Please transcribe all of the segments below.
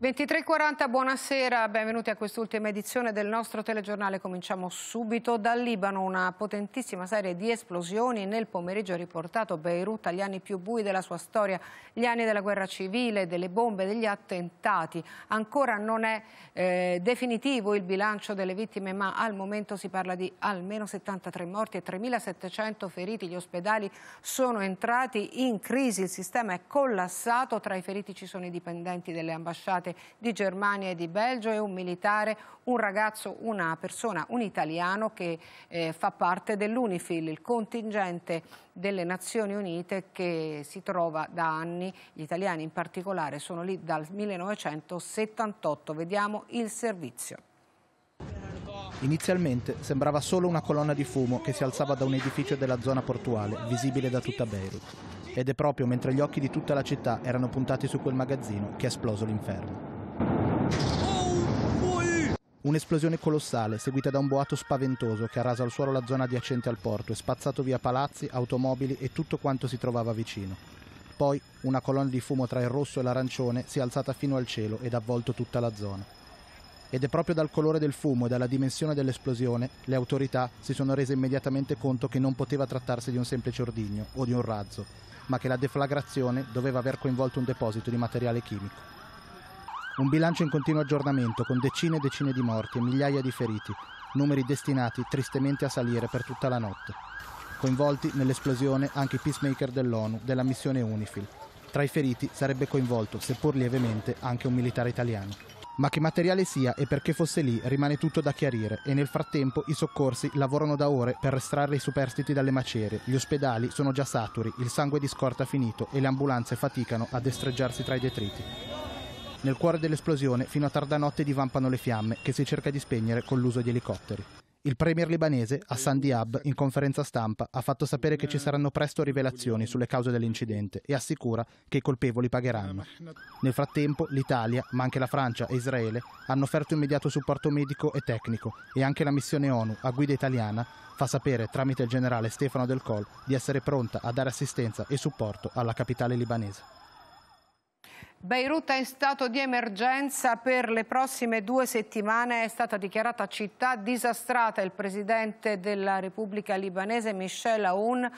23.40, buonasera, benvenuti a quest'ultima edizione del nostro telegiornale. Cominciamo subito dal Libano, una potentissima serie di esplosioni nel pomeriggio ha riportato Beirut agli anni più bui della sua storia, gli anni della guerra civile, delle bombe, degli attentati. Ancora non è eh, definitivo il bilancio delle vittime, ma al momento si parla di almeno 73 morti e 3.700 feriti. Gli ospedali sono entrati in crisi, il sistema è collassato, tra i feriti ci sono i dipendenti delle ambasciate parte di Germania e di Belgio e un militare, un ragazzo, una persona, un italiano che eh, fa parte dell'Unifil, il contingente delle Nazioni Unite che si trova da anni, gli italiani in particolare sono lì dal 1978. Vediamo il servizio. Inizialmente sembrava solo una colonna di fumo che si alzava da un edificio della zona portuale, visibile da tutta Beirut ed è proprio mentre gli occhi di tutta la città erano puntati su quel magazzino che è esploso l'inferno. Un'esplosione colossale, seguita da un boato spaventoso che ha raso al suolo la zona adiacente al porto e spazzato via palazzi, automobili e tutto quanto si trovava vicino. Poi una colonna di fumo tra il rosso e l'arancione si è alzata fino al cielo ed ha avvolto tutta la zona. Ed è proprio dal colore del fumo e dalla dimensione dell'esplosione le autorità si sono rese immediatamente conto che non poteva trattarsi di un semplice ordigno o di un razzo, ma che la deflagrazione doveva aver coinvolto un deposito di materiale chimico. Un bilancio in continuo aggiornamento con decine e decine di morti e migliaia di feriti, numeri destinati tristemente a salire per tutta la notte. Coinvolti nell'esplosione anche i peacemaker dell'ONU della missione UNIFIL. Tra i feriti sarebbe coinvolto, seppur lievemente, anche un militare italiano. Ma che materiale sia e perché fosse lì rimane tutto da chiarire e nel frattempo i soccorsi lavorano da ore per estrarre i superstiti dalle macerie, gli ospedali sono già saturi, il sangue di scorta finito e le ambulanze faticano a destreggiarsi tra i detriti. Nel cuore dell'esplosione fino a tarda notte divampano le fiamme che si cerca di spegnere con l'uso di elicotteri. Il premier libanese Hassan Diab in conferenza stampa ha fatto sapere che ci saranno presto rivelazioni sulle cause dell'incidente e assicura che i colpevoli pagheranno. Nel frattempo l'Italia, ma anche la Francia e Israele hanno offerto immediato supporto medico e tecnico e anche la missione ONU a guida italiana fa sapere tramite il generale Stefano Del Col di essere pronta a dare assistenza e supporto alla capitale libanese. Beirut è in stato di emergenza per le prossime due settimane, è stata dichiarata città disastrata. Il presidente della Repubblica libanese Michel Aoun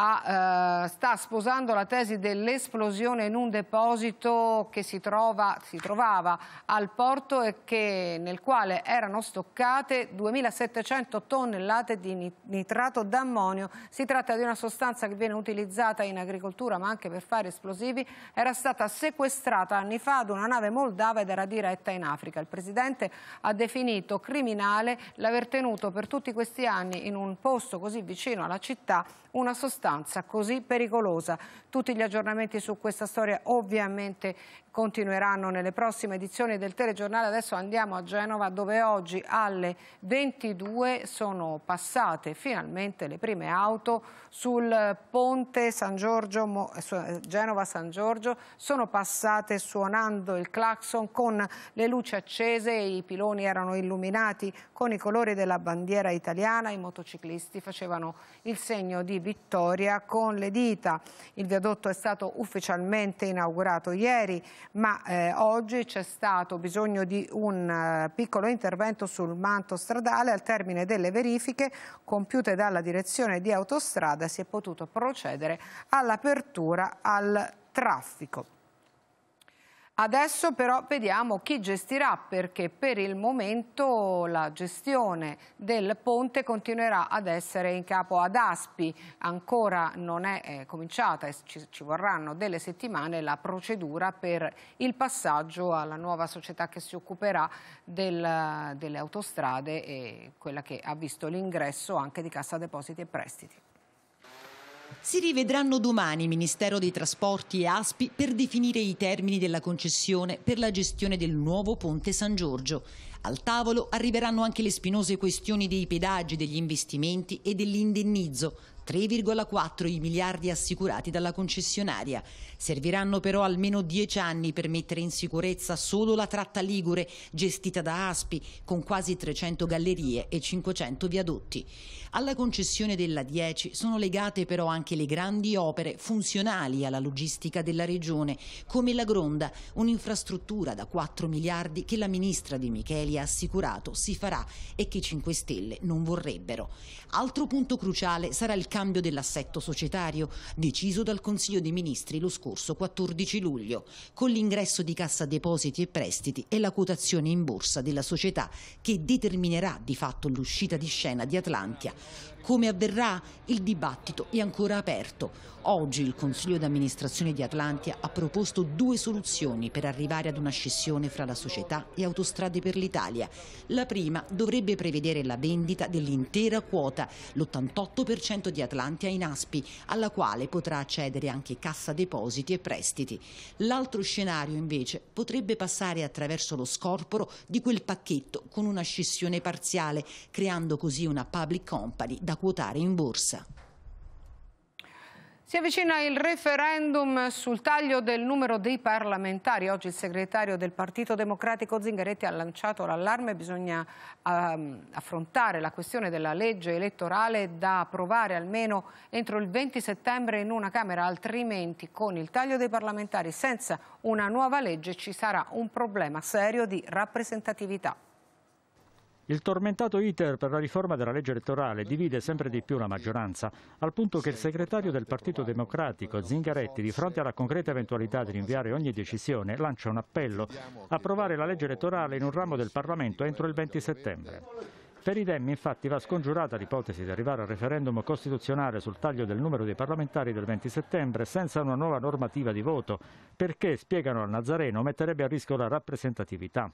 ha, eh, sta sposando la tesi dell'esplosione in un deposito che si, trova, si trovava al porto e che, nel quale erano stoccate 2.700 tonnellate di nitrato d'ammonio. Si tratta di una sostanza che viene utilizzata in agricoltura ma anche per fare esplosivi. Era stata sequestrata anni fa ad una nave moldava ed era diretta in Africa. Il Presidente ha definito criminale l'aver tenuto per tutti questi anni in un posto così vicino alla città una sostanza sostanza così pericolosa. Tutti gli aggiornamenti su questa storia ovviamente continueranno nelle prossime edizioni del telegiornale. Adesso andiamo a Genova dove oggi alle 22 sono passate finalmente le prime auto sul ponte San Giorgio, eh, Genova-San Giorgio. Sono passate suonando il clacson con le luci accese, i piloni erano illuminati con i colori della bandiera italiana, i motociclisti facevano il segno di vittoria. Vittoria con le dita. Il viadotto è stato ufficialmente inaugurato ieri, ma eh, oggi c'è stato bisogno di un eh, piccolo intervento sul manto stradale. Al termine delle verifiche compiute dalla direzione di autostrada si è potuto procedere all'apertura al traffico. Adesso però vediamo chi gestirà perché per il momento la gestione del ponte continuerà ad essere in capo ad Aspi, ancora non è eh, cominciata e ci, ci, vorranno delle settimane la procedura per il passaggio alla nuova società che si occuperà del, delle autostrade e quella che ha visto l'ingresso anche di Cassa Depositi e Prestiti. Si rivedranno domani Ministero dei Trasporti e ASPI per definire i termini della concessione per la gestione del nuovo ponte San Giorgio. Al tavolo arriveranno anche le spinose questioni dei pedaggi, degli investimenti e dell'indennizzo, 3,4 i miliardi assicurati dalla concessionaria. Serviranno però almeno 10 anni per mettere in sicurezza solo la tratta Ligure, gestita da Aspi, con quasi 300 gallerie e 500 viadotti. Alla concessione della 10 sono legate però anche le grandi opere funzionali alla logistica della regione, come la Gronda, un'infrastruttura da 4 miliardi che la ministra Di Micheli ha assicurato si farà e che 5 Stelle non vorrebbero. Altro punto cruciale sarà il cambio cambio dell'assetto societario deciso dal Consiglio dei Ministri lo scorso 14 luglio, con l'ingresso di Cassa Depositi e Prestiti e la quotazione in borsa della società che determinerà di fatto l'uscita di scena di Atlantia. Come avverrà? Il dibattito è ancora aperto. Oggi il Consiglio d'amministrazione di Atlantia ha proposto due soluzioni per arrivare ad una scissione fra la società e Autostrade per l'Italia. La prima dovrebbe prevedere la vendita dell'intera quota, l'88% di Atlantia Atlantia in Aspi, alla quale potrà accedere anche Cassa Depositi e Prestiti. L'altro scenario invece potrebbe passare attraverso lo scorporo di quel pacchetto con una scissione parziale, creando così una public company da quotare in borsa. Si avvicina il referendum sul taglio del numero dei parlamentari. Oggi il segretario del Partito Democratico Zingaretti ha lanciato l'allarme. Bisogna um, affrontare la questione della legge elettorale da approvare almeno entro il 20 settembre in una Camera, altrimenti con il taglio dei parlamentari senza una nuova legge ci sarà un problema serio di rappresentatività. Il tormentato iter per la riforma della legge elettorale divide sempre di più la maggioranza, al punto che il segretario del Partito Democratico, Zingaretti, di fronte alla concreta eventualità di rinviare ogni decisione, lancia un appello a approvare la legge elettorale in un ramo del Parlamento entro il 20 settembre. Per i Dem infatti va scongiurata l'ipotesi di arrivare al referendum costituzionale sul taglio del numero dei parlamentari del 20 settembre senza una nuova normativa di voto, perché, spiegano al Nazareno, metterebbe a rischio la rappresentatività.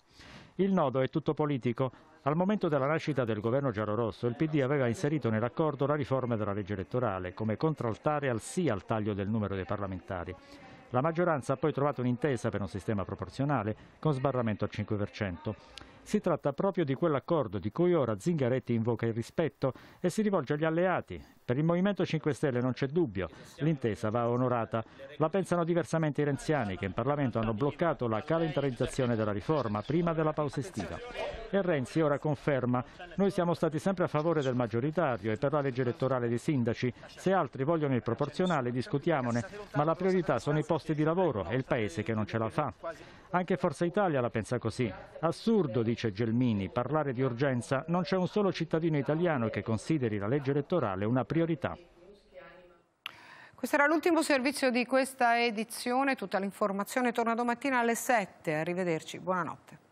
Il nodo è tutto politico. Al momento della nascita del governo giallorosso, il PD aveva inserito nell'accordo la riforma della legge elettorale come contraltare al sì al taglio del numero dei parlamentari. La maggioranza ha poi trovato un'intesa per un sistema proporzionale con sbarramento al 5%. Si tratta proprio di quell'accordo di cui ora Zingaretti invoca il rispetto e si rivolge agli alleati. Per il Movimento 5 Stelle non c'è dubbio, l'intesa va onorata. La pensano diversamente i renziani che in Parlamento hanno bloccato la calendarizzazione della riforma prima della pausa estiva. E Renzi ora conferma, noi siamo stati sempre a favore del maggioritario e per la legge elettorale dei sindaci, se altri vogliono il proporzionale discutiamone, ma la priorità sono i posti di lavoro e il Paese che non ce la fa. Anche Forza Italia la pensa così, assurdo di senatrice Gelmini parlare di urgenza, non c'è un solo cittadino italiano che consideri la legge elettorale una priorità. Questo era l'ultimo servizio di questa edizione, tutta l'informazione torna domattina alle 7, arrivederci, buonanotte.